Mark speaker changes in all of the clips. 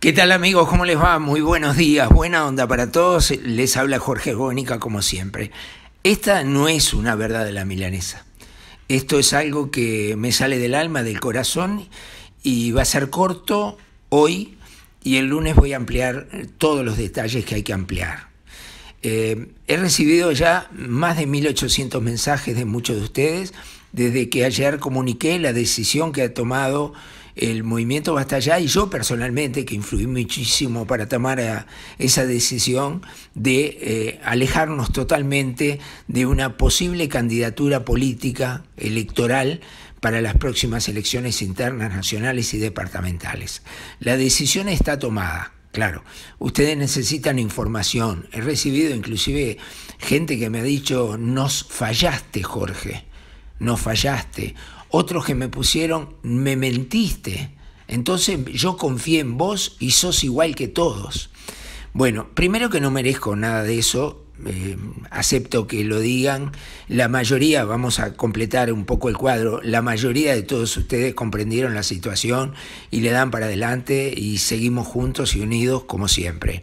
Speaker 1: ¿Qué tal amigos? ¿Cómo les va? Muy buenos días, buena onda para todos. Les habla Jorge Gónica como siempre. Esta no es una verdad de la milanesa. Esto es algo que me sale del alma, del corazón y va a ser corto hoy y el lunes voy a ampliar todos los detalles que hay que ampliar. Eh, he recibido ya más de 1.800 mensajes de muchos de ustedes desde que ayer comuniqué la decisión que ha tomado el movimiento va hasta allá y yo personalmente, que influí muchísimo para tomar eh, esa decisión de eh, alejarnos totalmente de una posible candidatura política electoral para las próximas elecciones internas, nacionales y departamentales. La decisión está tomada. Claro, ustedes necesitan información. He recibido inclusive gente que me ha dicho, nos fallaste, Jorge, nos fallaste otros que me pusieron, me mentiste. Entonces yo confié en vos y sos igual que todos. Bueno, primero que no merezco nada de eso, eh, acepto que lo digan, la mayoría, vamos a completar un poco el cuadro, la mayoría de todos ustedes comprendieron la situación y le dan para adelante y seguimos juntos y unidos como siempre.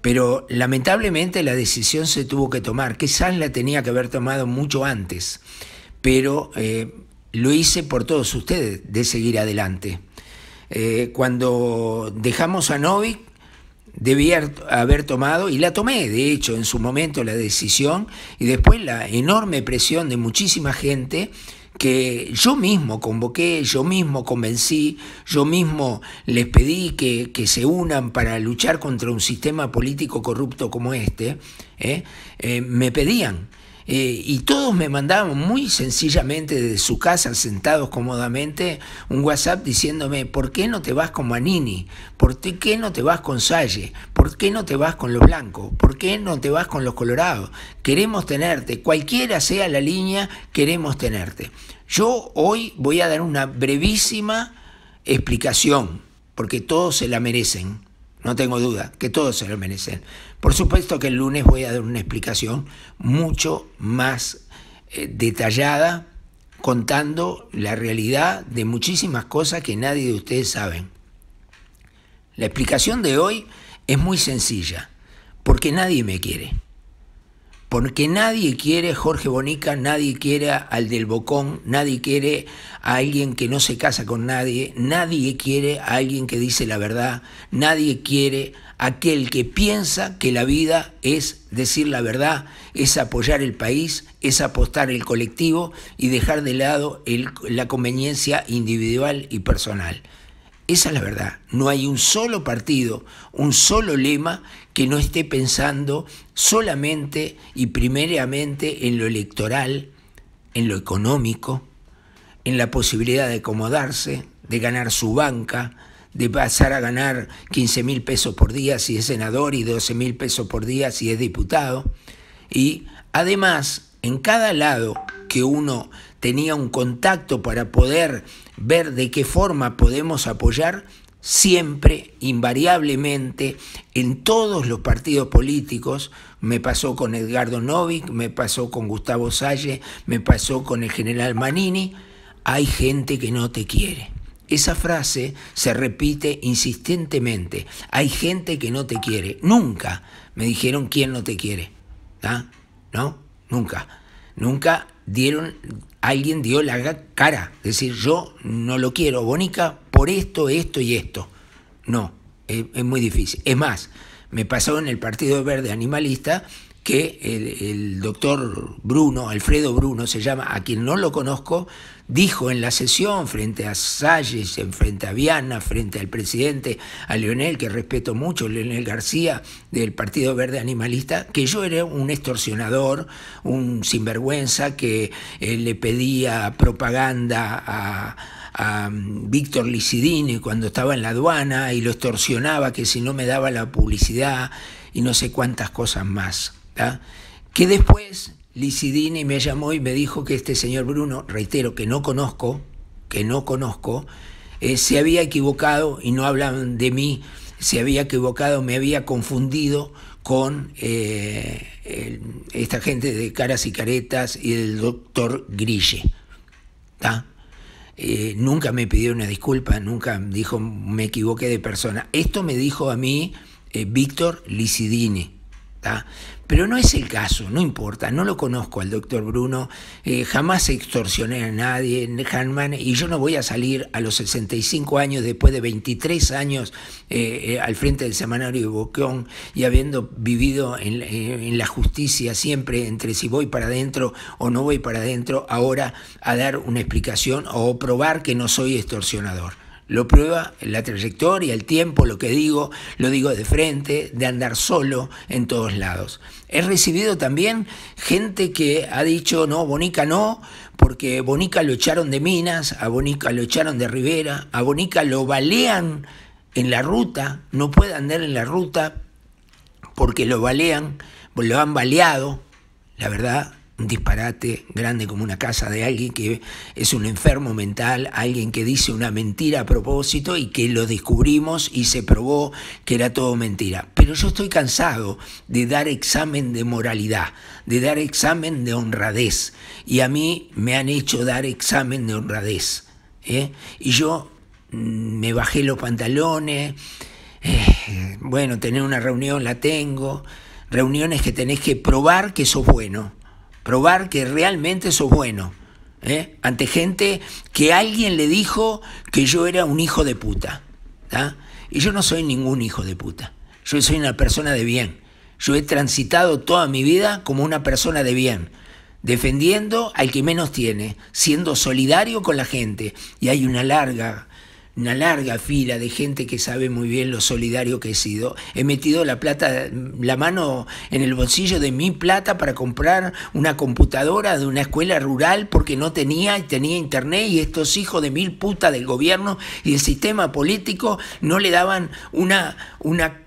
Speaker 1: Pero lamentablemente la decisión se tuvo que tomar, quizás la tenía que haber tomado mucho antes, pero eh, lo hice por todos ustedes, de seguir adelante. Eh, cuando dejamos a Novik, debía haber tomado, y la tomé, de hecho, en su momento la decisión, y después la enorme presión de muchísima gente que yo mismo convoqué, yo mismo convencí, yo mismo les pedí que, se unan para luchar contra un sistema político corrupto como este, ¿eh? Eh, me pedían. Eh, y todos me mandaban muy sencillamente desde su casa, sentados cómodamente, un WhatsApp diciéndome, ¿por qué no te vas con Manini? ¿Por qué no te vas con Salle? ¿Por qué no te vas con los blancos? ¿Por qué no te vas con los colorados? Queremos tenerte, cualquiera sea la línea, queremos tenerte. Yo hoy voy a dar una brevísima explicación, porque todos se la merecen, no tengo duda, que todos se la merecen. Por supuesto que el lunes voy a dar una explicación mucho más eh, detallada contando la realidad de muchísimas cosas que nadie de ustedes saben. La explicación de hoy es muy sencilla, porque nadie me quiere porque nadie quiere Jorge Bonica, nadie quiere al del Bocón, nadie quiere a alguien que no se casa con nadie, nadie quiere a alguien que dice la verdad, nadie quiere a aquel que piensa que la vida es decir la verdad, es apoyar el país, es apostar el colectivo y dejar de lado la conveniencia individual y personal. Esa es la verdad. No hay un solo partido, un solo lema que no esté pensando solamente y primeramente en lo electoral, en lo económico, en la posibilidad de acomodarse, de ganar su banca, de pasar a ganar 15 mil pesos por día si es senador y 12 mil pesos por día si es diputado. Y además, en cada lado que uno tenía un contacto para poder ver de qué forma podemos apoyar siempre, invariablemente, en todos los partidos políticos, me pasó con Edgardo Novik, me pasó con Gustavo Salle, me pasó con el general Manini, hay gente que no te quiere. Esa frase se repite insistentemente, hay gente que no te quiere. Nunca me dijeron quién no te quiere, ¿Ah? ¿no? Nunca, nunca dieron alguien dio la cara, decir yo no lo quiero, Bonica, por esto, esto y esto. No, es, muy difícil. Es más, me pasó en el Partido Verde Animalista que el doctor Bruno, Alfredo Bruno se llama, a quien no lo conozco, dijo en la sesión frente a Salles, frente a Viana, frente al presidente, a Leonel, que respeto mucho, Leonel García, del Partido Verde Animalista, que yo era un extorsionador, un sinvergüenza que eh, le pedía propaganda a a mm, Víctor Licidini cuando estaba en la aduana y lo extorsionaba que si no me daba la publicidad y no sé cuántas cosas más. Que después Licidini me llamó y me dijo que este señor Bruno, reitero, que no conozco, que no conozco, eh, se había equivocado, y no hablan de mí, se había equivocado, me había confundido con eh, esta gente de caras y caretas y el doctor Grille. Eh, nunca me pidió una disculpa, nunca dijo me equivoqué de persona. Esto me dijo a mí Víctor Licidini. Pero no es el caso, no importa, no lo conozco al doctor Bruno, eh, jamás extorsioné a nadie en Hanman y yo no voy a salir a los 65 años, después de 23 años eh, eh, al frente del semanario de Boqueón y habiendo vivido en, en la justicia siempre entre si voy para adentro o no voy para adentro, ahora a dar una explicación o probar que no soy extorsionador. Lo prueba la trayectoria, el tiempo, lo que digo, lo digo de frente, de andar solo en todos lados. He recibido también gente que ha dicho, no, Bonica no, porque Bonica lo echaron de Minas, a Bonica lo echaron de Rivera, a Bonica lo balean en la ruta, no puede andar en la ruta porque lo balean, lo han baleado, la verdad, disparate grande como una casa de alguien que es un enfermo mental, alguien que dice una mentira a propósito y que lo descubrimos y se probó que era todo mentira. Pero yo estoy cansado de dar examen de moralidad, de dar examen de honradez. Y a mí me han hecho dar examen de honradez. ¿eh? Y yo mm, me bajé los pantalones. Eh, bueno, tener una reunión la tengo. Reuniones que tenés que probar que sos bueno probar que realmente sos bueno. ¿eh? Ante gente que alguien le dijo que yo era un hijo de puta. Y yo no soy ningún hijo de puta. Yo soy una persona de bien. Yo he transitado toda mi vida como una persona de bien, defendiendo al que menos tiene, siendo solidario con la gente. Y hay una larga una larga fila de gente que sabe muy bien lo solidario que he sido. He metido la plata, la mano en el bolsillo de mi plata para comprar una computadora de una escuela rural porque no tenía y tenía internet y estos hijos de mil putas del gobierno y del sistema político no le daban una, una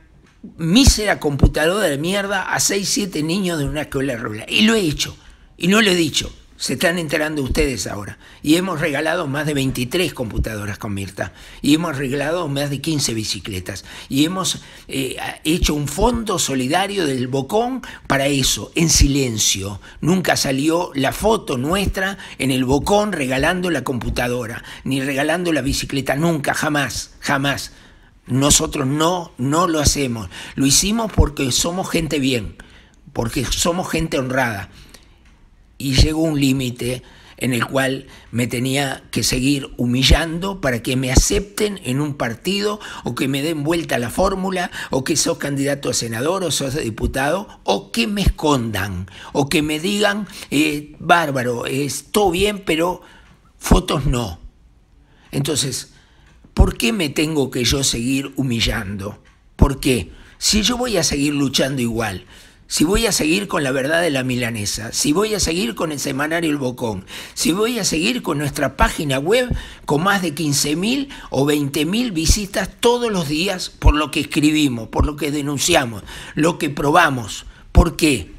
Speaker 1: mísera computadora de mierda a seis siete niños de una escuela rural. Y lo he hecho, y no lo he dicho. Se están enterando ustedes ahora. Y hemos regalado más de 23 computadoras con Mirta. Y hemos regalado más de 15 bicicletas. Y hemos eh, hecho un fondo solidario del Bocón para eso, en silencio. Nunca salió la foto nuestra en el Bocón regalando la computadora, ni regalando la bicicleta, nunca, jamás, jamás. Nosotros no, no lo hacemos. Lo hicimos porque somos gente bien, porque somos gente honrada y llegó un límite en el cual me tenía que seguir humillando para que me acepten en un partido o que me den vuelta la fórmula o que sos candidato a senador o sos diputado o que me escondan o que me digan, eh, bárbaro, es todo bien, pero fotos no. Entonces, ¿por qué me tengo que yo seguir humillando? ¿Por qué? Si yo voy a seguir luchando igual, si voy a seguir con la verdad de la milanesa, si voy a seguir con el semanario El Bocón, si voy a seguir con nuestra página web con más de 15.000 o 20.000 visitas todos los días por lo que escribimos, por lo que denunciamos, lo que probamos. ¿Por qué?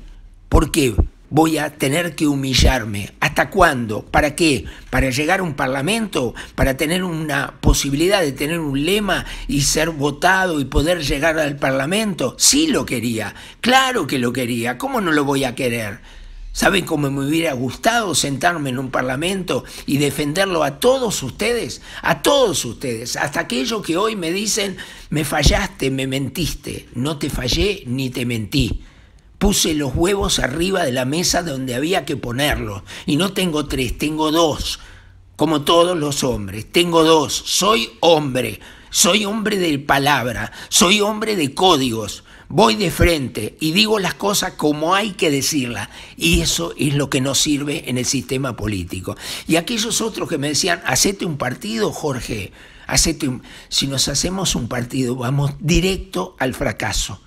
Speaker 1: ¿Por qué? voy a tener que humillarme. ¿Hasta cuándo? ¿Para qué? ¿Para llegar a un parlamento? ¿Para tener una posibilidad de tener un lema y ser votado y poder llegar al parlamento? Sí lo quería, claro que lo quería, ¿cómo no lo voy a querer? ¿Saben cómo me hubiera gustado sentarme en un parlamento y defenderlo a todos ustedes? A todos ustedes, hasta aquellos que hoy me dicen, me fallaste, me mentiste. No te fallé ni te mentí. Puse los huevos arriba de la mesa donde había que ponerlos. Y no tengo tres, tengo dos. Como todos los hombres, tengo dos. Soy hombre. Soy hombre de palabra. Soy hombre de códigos. Voy de frente y digo las cosas como hay que decirlas. Y eso es lo que nos sirve en el sistema político. Y aquellos otros que me decían, hacete un partido, Jorge. Hacete Si nos hacemos un partido, vamos directo al fracaso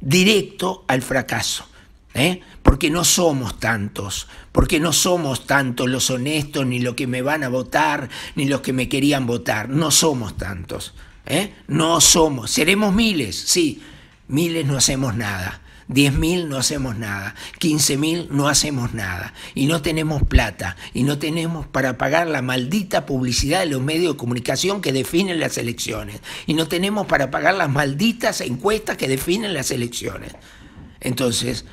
Speaker 1: directo al fracaso. ¿eh? Porque no somos tantos, porque no somos tantos los honestos, ni los que me van a votar, ni los que me querían votar. No somos tantos. ¿eh? No somos. Seremos miles, sí. Miles no hacemos nada. 10.000 no hacemos nada, 15.000 no hacemos nada y no tenemos plata y no tenemos para pagar la maldita publicidad de los medios de comunicación que definen las elecciones y no tenemos para pagar las malditas encuestas que definen las elecciones. Entonces,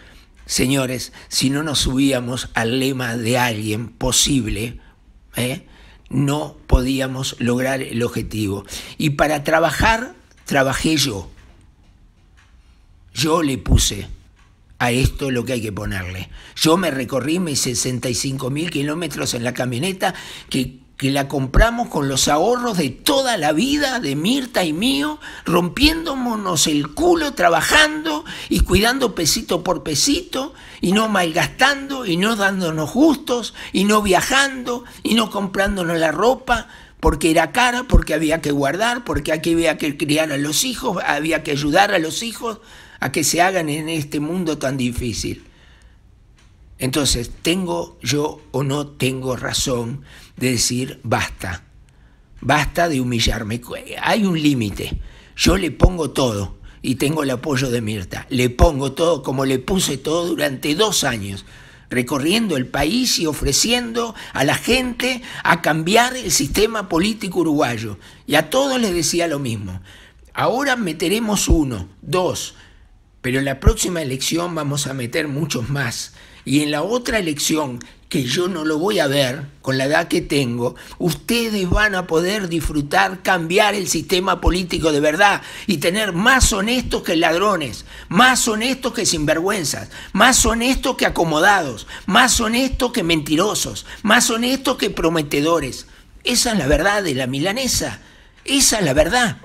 Speaker 1: señores, si no nos subíamos al lema de alguien posible, ¿eh? no podíamos lograr el objetivo. Y para trabajar, trabajé yo. Yo le puse a esto lo que hay que ponerle. Yo me recorrí mis 65 mil kilómetros en la camioneta que, que la compramos con los ahorros de toda la vida de Mirta y mío, rompiéndonos el culo trabajando y cuidando pesito por pesito y no malgastando y no dándonos gustos y no viajando y no comprándonos la ropa porque era cara, porque había que guardar, porque aquí había que criar a los hijos, había que ayudar a los hijos a que se hagan en este mundo tan difícil. Entonces, ¿tengo yo o no tengo razón de decir basta? Basta de humillarme. Hay un límite. Yo le pongo todo y tengo el apoyo de Mirta. Le pongo todo como le puse todo durante dos años, recorriendo el país y ofreciendo a la gente a cambiar el sistema político uruguayo. Y a todos les decía lo mismo. Ahora meteremos uno, dos, pero en la próxima elección vamos a meter muchos más. Y en la otra elección, que yo no lo voy a ver con la edad que tengo, ustedes van a poder disfrutar, cambiar el sistema político de verdad y tener más honestos que ladrones, más honestos que sinvergüenzas, más honestos que acomodados, más honestos que mentirosos, más honestos que prometedores. Esa es la verdad de la milanesa, esa es la verdad.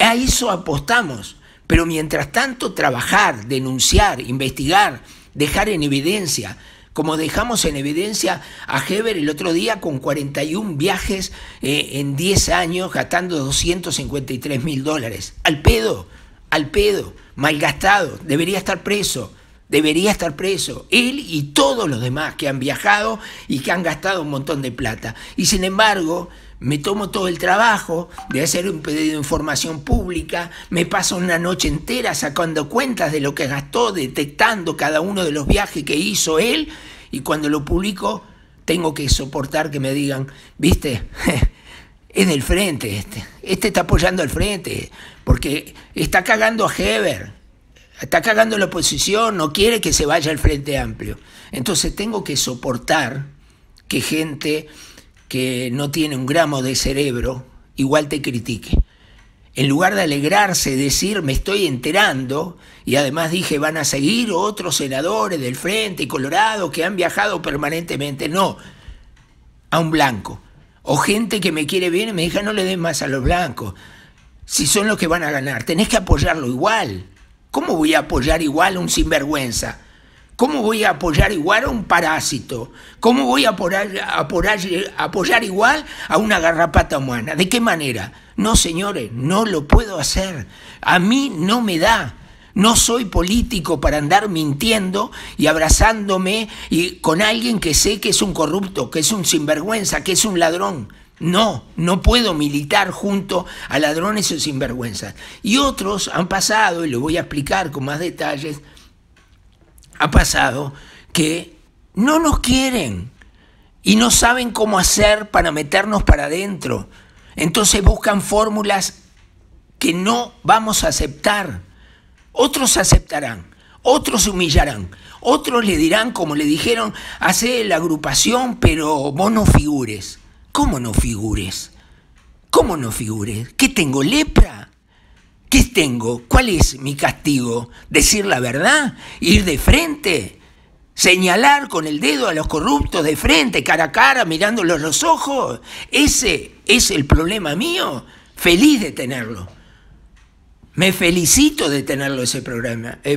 Speaker 1: A eso apostamos. Pero mientras tanto, trabajar, denunciar, investigar, dejar en evidencia, como dejamos en evidencia a Heber el otro día con 41 viajes eh, en 10 años, gastando 253 mil dólares. Al pedo, al pedo, malgastado, debería estar preso debería estar preso, él y todos los demás que han viajado y que han gastado un montón de plata. Y sin embargo, me tomo todo el trabajo de hacer un pedido de información pública, me paso una noche entera sacando cuentas de lo que gastó, detectando cada uno de los viajes que hizo él, y cuando lo publico tengo que soportar que me digan, viste, es del frente este, este está apoyando al frente, porque está cagando a Heber, está cagando la oposición, no quiere que se vaya al frente amplio. Entonces tengo que soportar que gente que no tiene un gramo de cerebro, igual te critique. En lugar de alegrarse, decir, me estoy enterando, y además dije, van a seguir otros senadores del Frente y Colorado que han viajado permanentemente, no, a un blanco. O gente que me quiere bien y me dice, no le den más a los blancos, si son los que van a ganar, tenés que apoyarlo igual. ¿Cómo voy a apoyar igual a un sinvergüenza? ¿Cómo voy a apoyar igual a un parásito? ¿Cómo voy a apoyar, apoyar, igual a una garrapata humana? ¿De qué manera? No, señores, no lo puedo hacer. A mí no me da. No soy político para andar mintiendo y abrazándome y con alguien que sé que es un corrupto, que es un sinvergüenza, que es un ladrón. No, no puedo militar junto a ladrones y sinvergüenzas. Y otros han pasado, y lo voy a explicar con más detalles, ha pasado que no nos quieren y no saben cómo hacer para meternos para adentro. Entonces buscan fórmulas que no vamos a aceptar. Otros aceptarán, otros humillarán, otros le dirán, como le dijeron, hace la agrupación, pero vos no figures. ¿Cómo no figures? ¿Cómo no figures? ¿Qué tengo lepra? tengo? ¿Cuál es mi castigo? ¿Decir la verdad? ¿Ir de frente? ¿Señalar con el dedo a los corruptos de frente, cara a cara, mirándolos los ojos? ¿Ese es el problema mío? Feliz de tenerlo. Me felicito de tenerlo ese,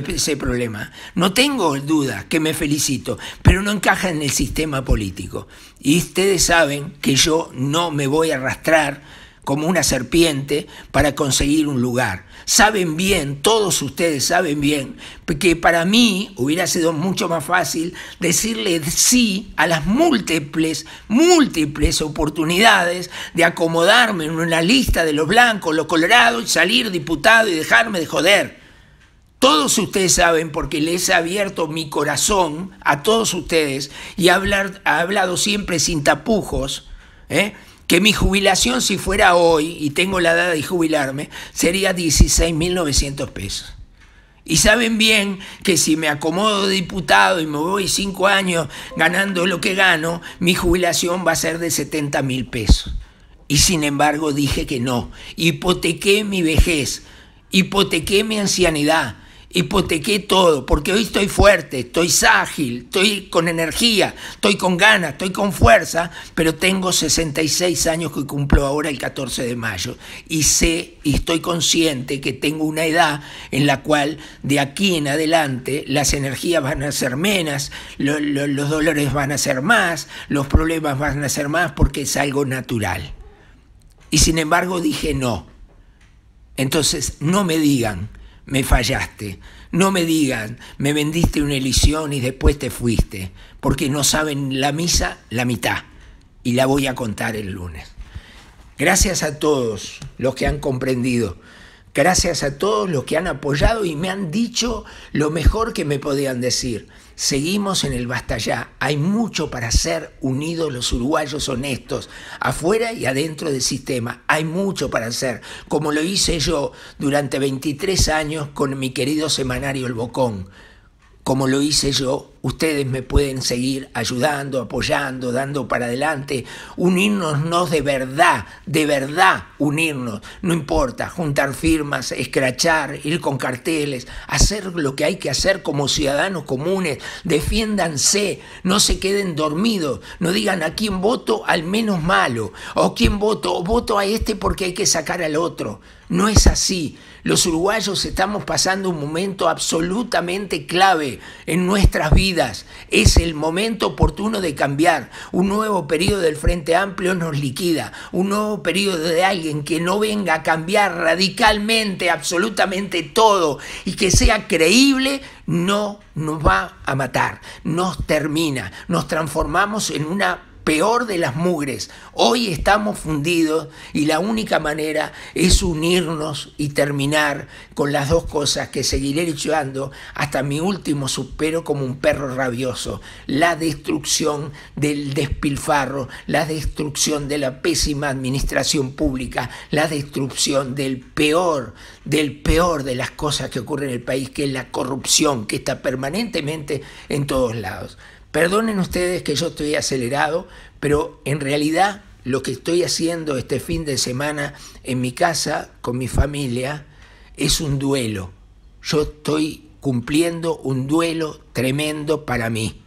Speaker 1: ese problema. No tengo duda que me felicito, pero no encaja en el sistema político. Y ustedes saben que yo no me voy a arrastrar como una serpiente para conseguir un lugar saben bien, todos ustedes saben bien, que para mí hubiera sido mucho más fácil decirle sí a las múltiples, múltiples oportunidades de acomodarme en una lista de los blancos, los colorados, y salir diputado y dejarme de joder. Todos ustedes saben, porque les he abierto mi corazón a todos ustedes y hablar, ha hablado siempre sin tapujos, ¿eh? que mi jubilación si fuera hoy, y tengo la edad de jubilarme, sería 16.900 pesos. Y saben bien que si me acomodo de diputado y me voy cinco años ganando lo que gano, mi jubilación va a ser de 70.000 mil pesos. Y sin embargo dije que no. Hipotequé mi vejez, hipotequé mi ancianidad, hipotequé todo, porque hoy estoy fuerte, estoy ágil, estoy con energía, estoy con ganas, estoy con fuerza, pero tengo 66 años que cumplo ahora el 14 de mayo y sé y estoy consciente que tengo una edad en la cual de aquí en adelante las energías van a ser menos, los dolores van a ser más, los problemas van a ser más porque es algo natural. Y sin embargo dije no. Entonces no me digan me fallaste. No me digan, me vendiste una ilusión y después te fuiste, porque no saben la misa la mitad y la voy a contar el lunes. Gracias a todos los que han comprendido, gracias a todos los que han apoyado y me han dicho lo mejor que me podían decir. Seguimos en el basta ya. Hay mucho para hacer unidos los uruguayos honestos, afuera y adentro del sistema. Hay mucho para hacer, como lo hice yo durante 23 años con mi querido semanario El Bocón como lo hice yo, ustedes me pueden seguir ayudando, apoyando, dando para adelante, unirnos no de verdad, de verdad unirnos, no importa, juntar firmas, escrachar, ir con carteles, hacer lo que hay que hacer como ciudadanos comunes, defiéndanse, no se queden dormidos, no digan a quién voto al menos malo, o quién voto, o voto a este porque hay que sacar al otro, no es así. Los uruguayos estamos pasando un momento absolutamente clave en nuestras vidas. Es el momento oportuno de cambiar. Un nuevo periodo del Frente Amplio nos liquida. Un nuevo periodo de alguien que no venga a cambiar radicalmente absolutamente todo y que sea creíble no nos va a matar, nos termina, nos transformamos en una peor de las mugres. Hoy estamos fundidos y la única manera es unirnos y terminar con las dos cosas que seguiré luchando hasta mi último supero como un perro rabioso. La destrucción del despilfarro, la destrucción de la pésima administración pública, la destrucción del peor, del peor de las cosas que ocurren en el país, que es la corrupción que está permanentemente en todos lados. Perdonen ustedes que yo estoy acelerado, pero en realidad lo que estoy haciendo este fin de semana en mi casa con mi familia es un duelo. Yo estoy cumpliendo un duelo tremendo para mí.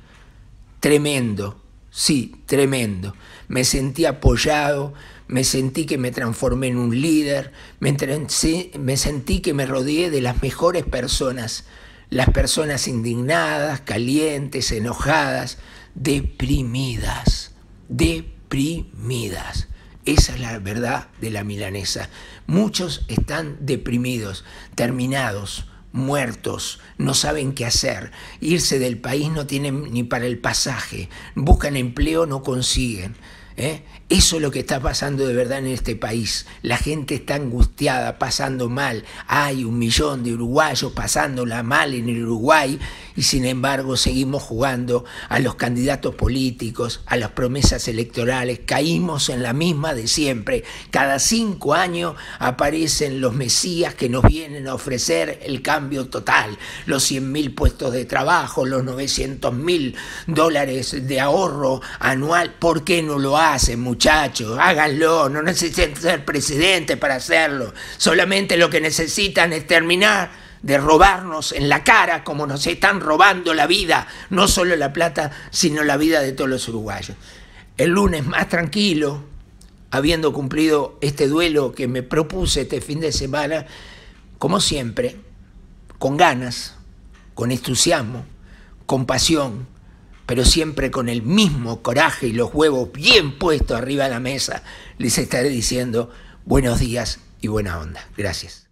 Speaker 1: Tremendo, sí, tremendo. Me sentí apoyado, me sentí que me transformé en un líder, me, sentí que me rodeé de las mejores personas las personas indignadas, calientes, enojadas, deprimidas, deprimidas. Esa es la verdad de la milanesa. Muchos están deprimidos, terminados, muertos, no saben qué hacer, irse del país no tienen ni para el pasaje, buscan empleo, no consiguen. ¿Eh? Eso es lo que está pasando de verdad en este país. La gente está angustiada, pasando mal. Hay un millón de uruguayos pasándola mal en el Uruguay y sin embargo seguimos jugando a los candidatos políticos, a las promesas electorales. Caímos en la misma de siempre. Cada cinco años aparecen los mesías que nos vienen a ofrecer el cambio total. Los 100 mil puestos de trabajo, los 900 mil dólares de ahorro anual. ¿Por qué no lo hacen, muchachos, háganlo, no necesitan ser presidente para hacerlo, solamente lo que necesitan es terminar de robarnos en la cara como nos están robando la vida, no solo la plata, sino la vida de todos los uruguayos. El lunes más tranquilo, habiendo cumplido este duelo que me propuse este fin de semana, como siempre, con ganas, con entusiasmo, con pasión, pero siempre con el mismo coraje y los huevos bien puestos arriba de la mesa, les estaré diciendo buenos días y buena onda. Gracias.